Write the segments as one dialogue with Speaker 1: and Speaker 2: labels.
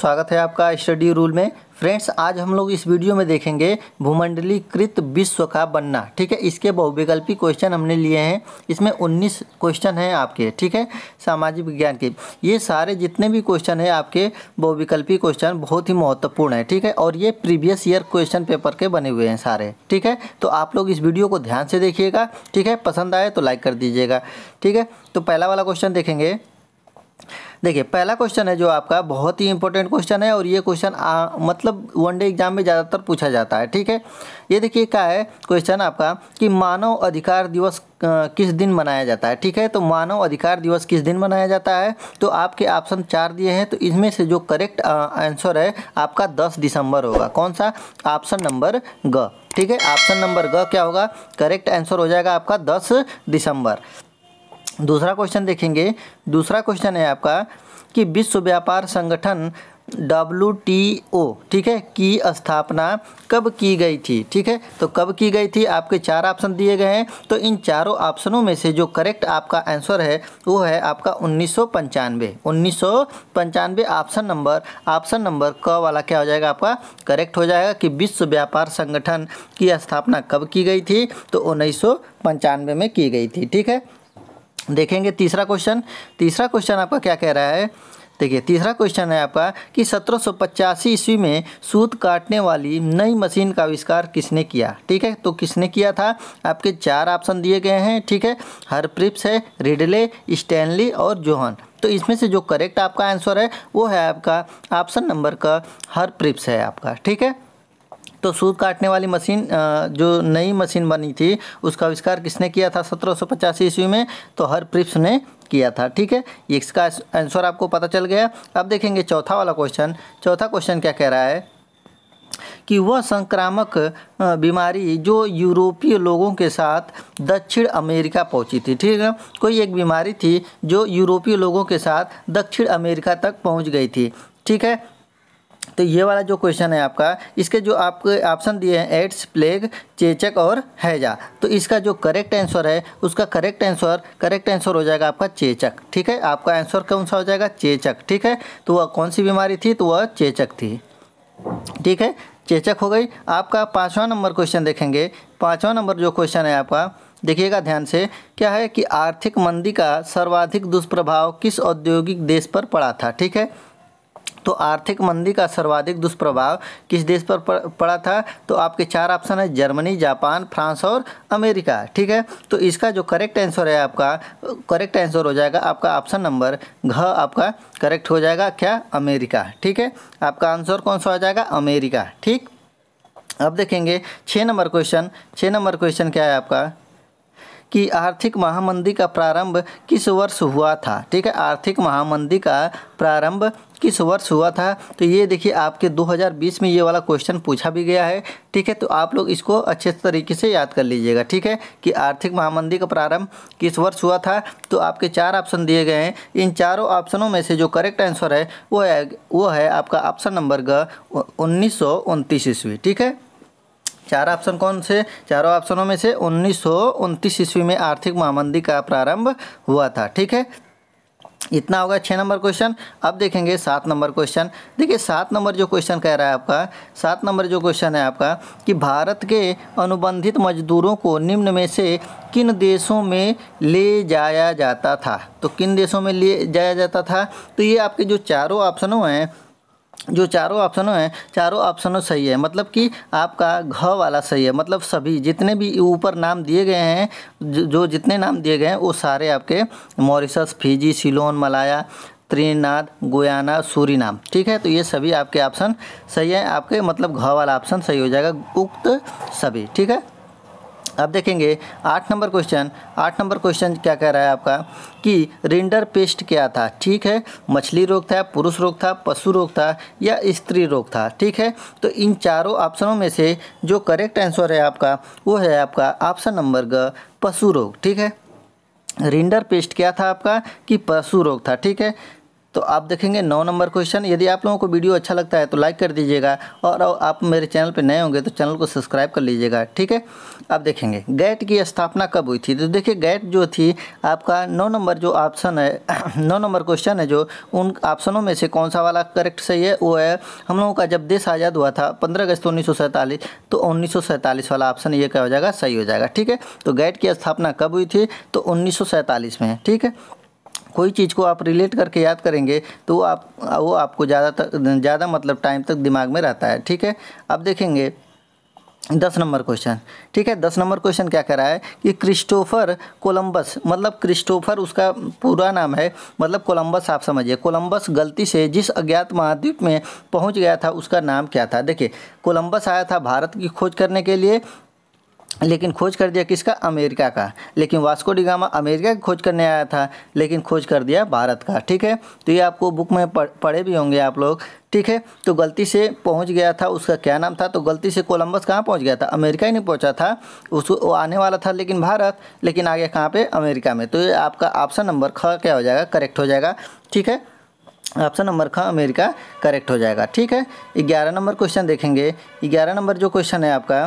Speaker 1: स्वागत है आपका स्टडी रूल में फ्रेंड्स आज हम लोग इस वीडियो में देखेंगे भूमंडलीकृत विश्व का बनना ठीक है इसके बहुविकल्पी क्वेश्चन हमने लिए हैं इसमें 19 क्वेश्चन हैं आपके ठीक है सामाजिक विज्ञान के ये सारे जितने भी क्वेश्चन हैं आपके बहुविकल्पी क्वेश्चन बहुत ही महत्वपूर्ण है ठीक है और ये प्रीवियस ईयर क्वेश्चन पेपर के बने हुए हैं सारे ठीक है तो आप लोग इस वीडियो को ध्यान से देखिएगा ठीक है पसंद आए तो लाइक कर दीजिएगा ठीक है तो पहला वाला क्वेश्चन देखेंगे देखिए पहला क्वेश्चन है जो आपका बहुत ही इंपॉर्टेंट क्वेश्चन है और ये क्वेश्चन मतलब वन डे एग्जाम में ज़्यादातर पूछा जाता है ठीक है ये देखिए क्या है क्वेश्चन आपका कि मानव अधिकार दिवस किस दिन मनाया जाता है ठीक है तो मानव अधिकार दिवस किस दिन मनाया जाता है तो आपके ऑप्शन चार दिए हैं तो इसमें से जो करेक्ट आंसर है आपका दस दिसंबर होगा कौन सा ऑप्शन नंबर ग ठीक है ऑप्शन नंबर ग क्या होगा करेक्ट आंसर हो जाएगा आपका दस दिसंबर दूसरा क्वेश्चन देखेंगे दूसरा क्वेश्चन है आपका कि विश्व व्यापार संगठन डब्ल्यू टी ओ ठीक है की स्थापना कब की गई थी ठीक है तो कब की गई थी आपके चार ऑप्शन दिए गए हैं तो इन चारों ऑप्शनों में से जो करेक्ट आपका आंसर है वो है आपका उन्नीस सौ पंचानवे उन्नीस सौ पंचानवे ऑप्शन नंबर ऑप्शन नंबर क वाला क्या हो जाएगा आपका करेक्ट हो जाएगा कि विश्व व्यापार संगठन की स्थापना कब की गई थी तो उन्नीस सौ पंचानवे में की गई थी ठीक है देखेंगे तीसरा क्वेश्चन तीसरा क्वेश्चन आपका क्या कह रहा है देखिए तीसरा क्वेश्चन है आपका कि सत्रह ईस्वी में सूत काटने वाली नई मशीन का आविष्कार किसने किया ठीक है तो किसने किया था आपके चार ऑप्शन दिए गए हैं ठीक है हरप्रिप्स है रिडले स्टैनली और जोहन तो इसमें से जो करेक्ट आपका आंसर है वो है आपका ऑप्शन नंबर का हरप्रिप्स है आपका ठीक है तो सूत काटने वाली मशीन जो नई मशीन बनी थी उसका आविष्कार किसने किया था सत्रह ईस्वी में तो हर प्रिप्स ने किया था ठीक है इसका आंसर आपको पता चल गया अब देखेंगे चौथा वाला क्वेश्चन चौथा क्वेश्चन क्या कह रहा है कि वह संक्रामक बीमारी जो यूरोपीय लोगों के साथ दक्षिण अमेरिका पहुंची थी ठीक है कोई एक बीमारी थी जो यूरोपीय लोगों के साथ दक्षिण अमेरिका तक पहुंच गई थी ठीक है तो ये वाला जो क्वेश्चन है आपका इसके जो आपके ऑप्शन दिए हैं एड्स प्लेग चेचक और हैजा तो इसका जो करेक्ट आंसर है उसका करेक्ट आंसर करेक्ट आंसर हो जाएगा आपका चेचक ठीक है आपका आंसर कौन सा हो जाएगा चेचक ठीक है तो वह कौन सी बीमारी थी तो वह चेचक थी ठीक है चेचक हो गई आपका पाँचवा नंबर क्वेश्चन देखेंगे पाँचवा नंबर जो क्वेश्चन है आपका देखिएगा ध्यान से क्या है कि आर्थिक मंदी का सर्वाधिक दुष्प्रभाव किस औद्योगिक देश पर पड़ा था ठीक है तो आर्थिक मंदी का सर्वाधिक दुष्प्रभाव किस देश पर पड़ा था तो आपके चार ऑप्शन है जर्मनी जापान फ्रांस और अमेरिका ठीक है तो इसका जो करेक्ट आंसर है आपका करेक्ट आंसर हो जाएगा आपका ऑप्शन नंबर घ आपका करेक्ट हो जाएगा क्या अमेरिका ठीक है आपका आंसर कौन सा हो जाएगा अमेरिका ठीक अब देखेंगे छः नंबर क्वेश्चन छः नंबर क्वेश्चन क्या है आपका कि आर्थिक महामंदी का प्रारंभ किस वर्ष हुआ था ठीक है आर्थिक महामंदी का प्रारंभ किस वर्ष हुआ था तो ये देखिए आपके 2020 में ये वाला क्वेश्चन पूछा भी गया है ठीक है तो आप लोग इसको अच्छे तरीके से याद कर लीजिएगा ठीक है कि आर्थिक महामंदी का प्रारंभ किस वर्ष हुआ था तो आपके चार ऑप्शन दिए गए हैं इन चारों ऑप्शनों में से जो करेक्ट आंसर है वो है वो है आपका ऑप्शन नंबर ग उन्नीस ईस्वी ठीक है चार ऑप्शन कौन से चारों ऑप्शनों में से उन्नीस ईस्वी में आर्थिक महामंदी का प्रारंभ हुआ था ठीक है इतना होगा छः नंबर क्वेश्चन अब देखेंगे सात नंबर क्वेश्चन देखिए सात नंबर जो क्वेश्चन कह रहा है आपका सात नंबर जो क्वेश्चन है आपका कि भारत के अनुबंधित मजदूरों को निम्न में से किन देशों में ले जाया जाता था तो किन देशों में ले जाया जाता था तो ये आपके जो चारों ऑप्शनों हैं जो चारों ऑप्शनों हैं चारों ऑप्शनों सही है मतलब कि आपका घ वाला सही है मतलब सभी जितने भी ऊपर नाम दिए गए हैं जो जितने नाम दिए गए हैं वो सारे आपके Mauritius Fiji Ceylon Malaya Trinidad Guyana Suriname ठीक है तो ये सभी आपके ऑप्शन सही है आपके मतलब घ वाला ऑप्शन सही हो जाएगा उक्त सभी ठीक है अब देखेंगे आठ नंबर क्वेश्चन आठ नंबर क्वेश्चन क्या कह रहा है आपका कि रिंडर पेस्ट क्या था ठीक है मछली रोग था पुरुष रोग था पशु रोग था या स्त्री रोग था ठीक है तो इन चारों ऑप्शनों में से जो करेक्ट आंसर है आपका वो है आपका ऑप्शन नंबर ग पशु रोग ठीक है रिंडर पेस्ट क्या था आपका कि पशु रोग था ठीक है तो आप देखेंगे नौ नंबर क्वेश्चन यदि आप लोगों को वीडियो अच्छा लगता है तो लाइक कर दीजिएगा और आप मेरे चैनल पर नए होंगे तो चैनल को सब्सक्राइब कर लीजिएगा ठीक है आप देखेंगे गैट की स्थापना कब हुई थी तो देखिए गैट जो थी आपका नौ नंबर जो ऑप्शन है नौ नंबर क्वेश्चन है जो उन ऑप्शनों में से कौन सा वाला करेक्ट सही है वो है हम लोगों का जब देश आज़ाद हुआ था पंद्रह अगस्त उन्नीस तो उन्नीस वाला ऑप्शन ये क्या हो जाएगा सही हो जाएगा ठीक है तो गैट की स्थापना कब हुई थी तो उन्नीस में ठीक है कोई चीज़ को आप रिलेट करके याद करेंगे तो आप वो आपको ज़्यादा तक ज़्यादा मतलब टाइम तक दिमाग में रहता है ठीक है अब देखेंगे दस नंबर क्वेश्चन ठीक है दस नंबर क्वेश्चन क्या कह रहा है कि क्रिस्टोफर कोलंबस मतलब क्रिस्टोफर उसका पूरा नाम है मतलब कोलंबस आप समझिए कोलंबस गलती से जिस अज्ञात महाद्वीप में पहुंच गया था उसका नाम क्या था देखिए कोलंबस आया था भारत की खोज करने के लिए लेकिन खोज कर दिया किसका अमेरिका का लेकिन वास्को डिगामा अमेरिका की खोज करने आया था लेकिन खोज कर दिया भारत का ठीक है तो ये आपको बुक में पढ़े भी होंगे आप लोग ठीक है तो गलती से पहुंच गया था उसका क्या नाम था तो गलती से कोलंबस कहाँ पहुंच गया था अमेरिका ही नहीं पहुंचा था उसको वो आने वाला था लेकिन भारत लेकिन आ गया कहाँ पर अमेरिका में तो ये आपका ऑप्शन नंबर ख क्या हो जाएगा करेक्ट हो जाएगा ठीक है ऑप्शन नंबर ख अमेरिका करेक्ट हो जाएगा ठीक है ग्यारह नंबर क्वेश्चन देखेंगे ग्यारह नंबर जो क्वेश्चन है आपका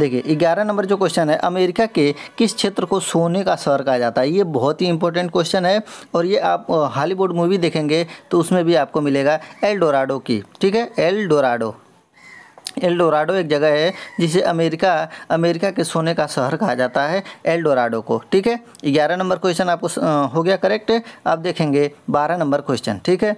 Speaker 1: देखिए ग्यारह नंबर जो क्वेश्चन है अमेरिका के किस क्षेत्र को सोने का शहर कहा जाता है ये बहुत ही इंपॉर्टेंट क्वेश्चन है और ये आप हॉलीवुड मूवी देखेंगे तो उसमें भी आपको मिलेगा एल डोराडो की ठीक है एल डोराडो एल डोराडो एक जगह है जिसे अमेरिका अमेरिका के सोने का शहर कहा जाता है एल डोराडो को ठीक है ग्यारह नंबर क्वेश्चन आपको हो गया करेक्ट आप देखेंगे बारह नंबर क्वेश्चन ठीक है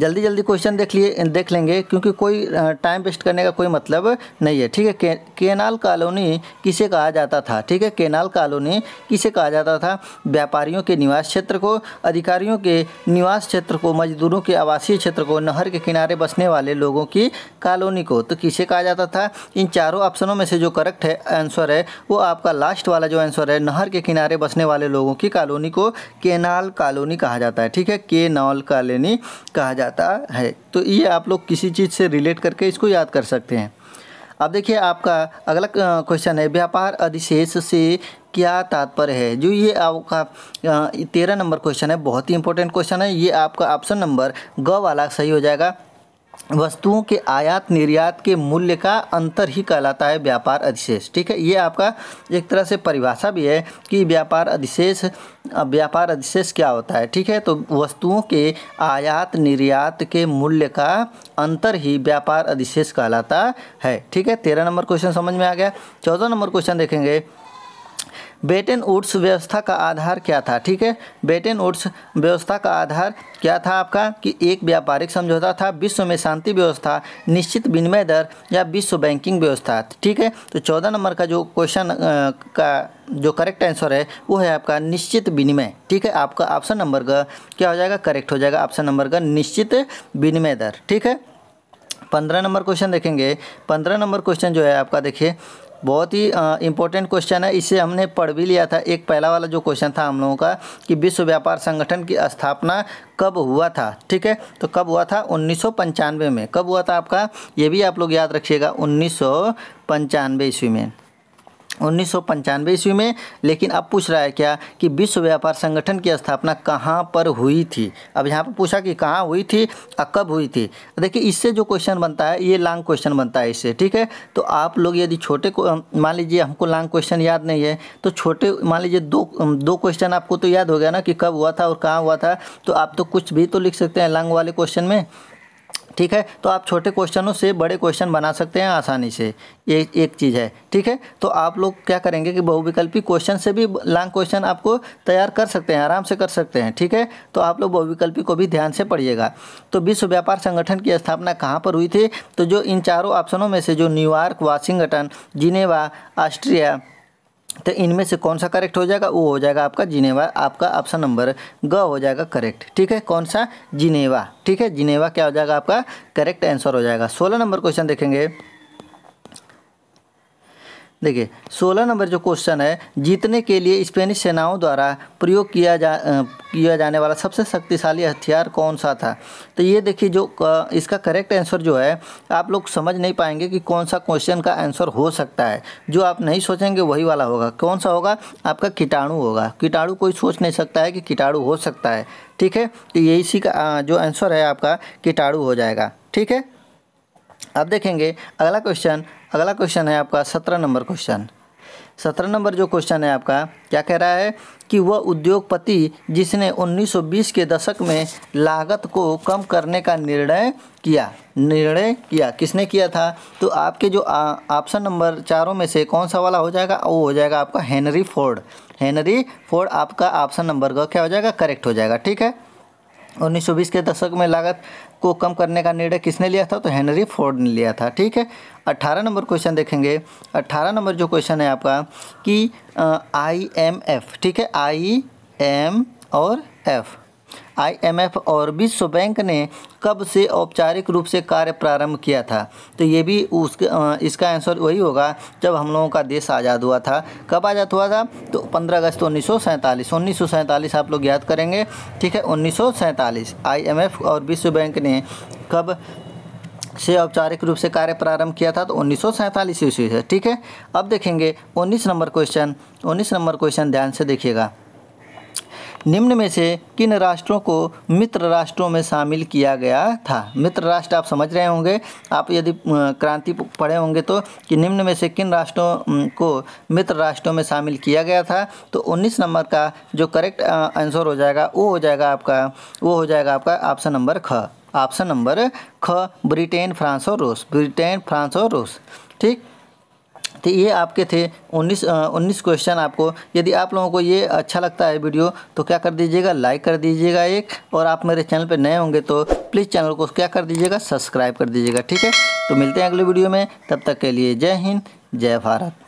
Speaker 1: जल्दी जल्दी क्वेश्चन देख लिए देख लेंगे क्योंकि कोई टाइम वेस्ट करने का कोई मतलब नहीं है ठीक है के, केनाल कॉलोनी किसे कहा जाता था ठीक है केनाल कॉलोनी किसे कहा जाता था व्यापारियों के निवास क्षेत्र को अधिकारियों के निवास क्षेत्र को मजदूरों के आवासीय क्षेत्र को नहर के किनारे बसने वाले लोगों की कॉलोनी को तो किसे कहा जाता था इन चारों ऑप्शनों में से जो करेक्ट है आंसर है वो आपका लास्ट वाला जो आंसर है नहर के किनारे बसने वाले लोगों की कॉलोनी को केनाल कॉलोनी कहा जाता है ठीक है केनाल कॉलोनी कहा जाता जाता है तो ये आप लोग किसी चीज़ से रिलेट करके इसको याद कर सकते हैं अब देखिए आपका अगला क्वेश्चन है व्यापार अधिशेष से क्या तात्पर्य है जो ये आपका तेरह नंबर क्वेश्चन है बहुत ही इंपॉर्टेंट क्वेश्चन है ये आपका ऑप्शन नंबर ग वाला सही हो जाएगा वस्तुओं के आयात निर्यात के मूल्य का अंतर ही कहलाता है व्यापार अधिशेष ठीक है ये आपका एक तरह से परिभाषा भी है कि व्यापार अधिशेष व्यापार अधिशेष क्या होता है ठीक है तो वस्तुओं के आयात निर्यात के मूल्य का अंतर ही व्यापार अधिशेष कहलाता है ठीक है तेरह नंबर क्वेश्चन समझ में आ गया चौदह नंबर क्वेश्चन देखेंगे बेटेन वुड्स व्यवस्था का आधार क्या था ठीक है बेटेन वुड्स व्यवस्था का आधार क्या था आपका कि एक व्यापारिक समझौता था विश्व में शांति व्यवस्था निश्चित विनिमय दर या विश्व बैंकिंग व्यवस्था ठीक है तो चौदह नंबर का जो क्वेश्चन का जो करेक्ट आंसर है वो है आपका निश्चित विनिमय ठीक है आपका ऑप्शन नंबर का क्या हो जाएगा करेक्ट हो जाएगा ऑप्शन नंबर का निश्चित विनिमय दर ठीक है पंद्रह नंबर क्वेश्चन देखेंगे पंद्रह नंबर क्वेश्चन जो है आपका देखिए बहुत ही इंपॉर्टेंट क्वेश्चन है इसे हमने पढ़ भी लिया था एक पहला वाला जो क्वेश्चन था हम लोगों का कि विश्व व्यापार संगठन की स्थापना कब हुआ था ठीक है तो कब हुआ था उन्नीस में कब हुआ था आपका ये भी आप लोग याद रखिएगा उन्नीस ईस्वी में उन्नीस सौ ईस्वी में लेकिन अब पूछ रहा है क्या कि विश्व व्यापार संगठन की स्थापना कहाँ पर हुई थी अब यहाँ पर पूछा कि कहाँ हुई थी और कब हुई थी देखिए इससे जो क्वेश्चन बनता है ये लॉन्ग क्वेश्चन बनता है इससे ठीक है तो आप लोग यदि छोटे को मान लीजिए हमको लॉन्ग क्वेश्चन याद नहीं है तो छोटे मान लीजिए दो दो क्वेश्चन आपको तो याद हो गया ना कि कब हुआ था और कहाँ हुआ था तो आप तो कुछ भी तो लिख सकते हैं लॉन्ग वाले क्वेश्चन में ठीक है तो आप छोटे क्वेश्चनों से बड़े क्वेश्चन बना सकते हैं आसानी से ये एक चीज़ है ठीक है तो आप लोग क्या करेंगे कि बहुविकल्पी क्वेश्चन से भी लॉन्ग क्वेश्चन आपको तैयार कर सकते हैं आराम से कर सकते हैं ठीक है तो आप लोग बहुविकल्पी को भी ध्यान से पढ़िएगा तो विश्व व्यापार संगठन की स्थापना कहाँ पर हुई थी तो जो इन चारों ऑप्शनों में से जो न्यूयॉर्क वाशिंगटन जिनेवा ऑस्ट्रिया तो इनमें से कौन सा करेक्ट हो जाएगा वो हो जाएगा आपका जिनेवा आपका ऑप्शन नंबर ग हो जाएगा करेक्ट ठीक है कौन सा जिनेवा ठीक है जिनेवा क्या हो जाएगा आपका करेक्ट आंसर हो जाएगा सोलह नंबर क्वेश्चन देखेंगे देखिए सोलह नंबर जो क्वेश्चन है जीतने के लिए स्पेनिश सेनाओं द्वारा प्रयोग किया जा किया जाने वाला सबसे शक्तिशाली हथियार कौन सा था तो ये देखिए जो इसका करेक्ट आंसर जो है आप लोग समझ नहीं पाएंगे कि कौन सा क्वेश्चन का आंसर हो सकता है जो आप नहीं सोचेंगे वही वाला होगा कौन सा होगा आपका कीटाणु होगा कीटाणु कोई सोच नहीं सकता है कि कीटाणु हो सकता है ठीक है तो ये इसी का जो आंसर है आपका कीटाणु हो जाएगा ठीक है अब देखेंगे अगला क्वेश्चन अगला क्वेश्चन है आपका सत्रह नंबर क्वेश्चन सत्रह नंबर जो क्वेश्चन है आपका क्या कह रहा है कि वह उद्योगपति जिसने 1920 के दशक में लागत को कम करने का निर्णय किया निर्णय किया किसने किया था तो आपके जो ऑप्शन नंबर चारों में से कौन सा वाला हो जाएगा वो हो जाएगा आपका हेनरी फोर्ड हेनरी फोर्ड आपका ऑप्शन नंबर का क्या हो जाएगा करेक्ट हो जाएगा ठीक है 1920 के दशक में लागत को कम करने का निर्णय किसने लिया था तो हेनरी फोर्ड ने लिया था ठीक है 18 नंबर क्वेश्चन देखेंगे 18 नंबर जो क्वेश्चन है आपका कि आई एम एफ ठीक है आई एम और एफ़ आईएमएफ और विश्व बैंक ने कब से औपचारिक रूप से कार्य प्रारंभ किया था तो ये भी उसके इसका आंसर वही होगा जब हम लोगों का देश आज़ाद हुआ था कब आज़ाद हुआ था तो 15 अगस्त उन्नीस सौ आप लोग याद करेंगे ठीक है उन्नीस सौ आईएमएफ और विश्व बैंक ने कब से औपचारिक रूप से कार्य प्रारंभ किया था तो उन्नीस सौ ईस्वी से ठीक है अब देखेंगे उन्नीस नंबर क्वेश्चन उन्नीस नंबर क्वेश्चन ध्यान से देखिएगा निम्न में से किन राष्ट्रों को मित्र राष्ट्रों में शामिल किया गया था मित्र राष्ट्र आप समझ रहे होंगे आप यदि क्रांति पढ़े होंगे तो कि निम्न में से किन राष्ट्रों को मित्र राष्ट्रों में शामिल किया गया था तो उन्नीस नंबर का जो करेक्ट आंसर हो जाएगा वो हो जाएगा आपका वो हो जाएगा आपका ऑप्शन नंबर ख ऑप्शन नंबर ख ब्रिटेन फ्रांस और रूस ब्रिटेन फ्रांस और रूस ठीक तो ये आपके थे 19 19 क्वेश्चन आपको यदि आप लोगों को ये अच्छा लगता है वीडियो तो क्या कर दीजिएगा लाइक कर दीजिएगा एक और आप मेरे चैनल पर नए होंगे तो प्लीज़ चैनल को क्या कर दीजिएगा सब्सक्राइब कर दीजिएगा ठीक है तो मिलते हैं अगले वीडियो में तब तक के लिए जय हिंद जय भारत